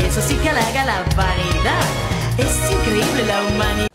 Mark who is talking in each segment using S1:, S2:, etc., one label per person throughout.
S1: y eso sí que halaga la variedad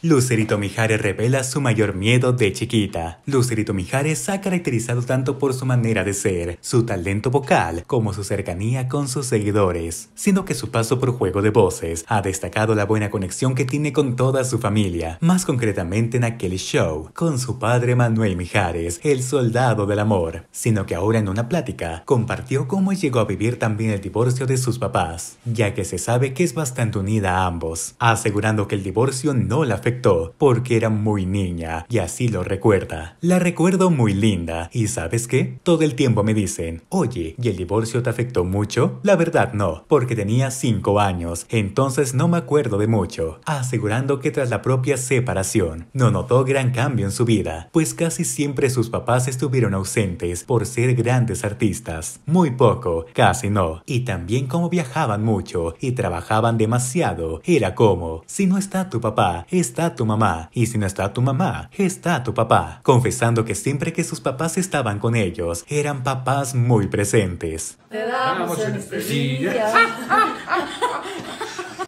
S1: Lucerito Mijares revela su mayor miedo de chiquita. Lucerito Mijares ha caracterizado tanto por su manera de ser, su talento vocal, como su cercanía con sus seguidores, siendo que su paso por juego de voces ha destacado la buena conexión que tiene con toda su familia, más concretamente en aquel show, con su padre Manuel Mijares, el soldado del amor, sino que ahora en una plática compartió cómo llegó a vivir también el divorcio de sus papás, ya que se sabe que es bastante unida a ambos. Hace asegurando que el divorcio no la afectó porque era muy niña y así lo recuerda. La recuerdo muy linda y sabes qué? Todo el tiempo me dicen, oye, ¿y el divorcio te afectó mucho? La verdad no, porque tenía 5 años, entonces no me acuerdo de mucho, asegurando que tras la propia separación no notó gran cambio en su vida, pues casi siempre sus papás estuvieron ausentes por ser grandes artistas. Muy poco, casi no, y también como viajaban mucho y trabajaban demasiado, era como si no está tu papá, está tu mamá. Y si no está tu mamá, está tu papá. Confesando que siempre que sus papás estaban con ellos, eran papás muy presentes.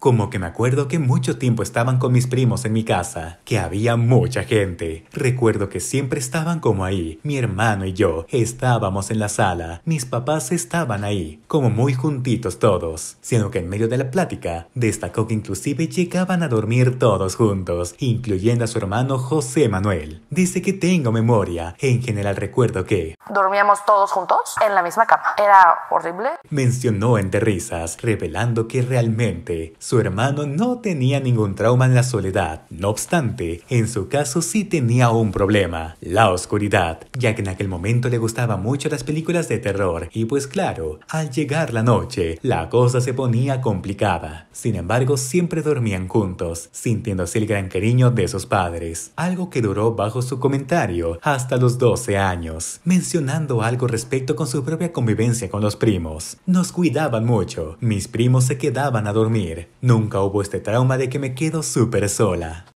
S1: Como que me acuerdo que mucho tiempo estaban con mis primos en mi casa, que había mucha gente. Recuerdo que siempre estaban como ahí. Mi hermano y yo estábamos en la sala. Mis papás estaban ahí, como muy juntitos todos. Sino que en medio de la plática, destacó que inclusive llegaban a dormir todos juntos, incluyendo a su hermano José Manuel. Dice que tengo memoria. En general recuerdo que Dormíamos todos juntos en la misma cama. Era horrible. Mencionó entre risas, revelando que realmente su hermano no tenía ningún trauma en la soledad. No obstante, en su caso sí tenía un problema, la oscuridad, ya que en aquel momento le gustaban mucho las películas de terror y pues claro, al llegar la noche, la cosa se ponía complicada. Sin embargo, siempre dormían juntos, sintiéndose el gran cariño de sus padres, algo que duró bajo su comentario hasta los 12 años. Mencionó algo respecto con su propia convivencia con los primos. Nos cuidaban mucho, mis primos se quedaban a dormir. Nunca hubo este trauma de que me quedo súper sola.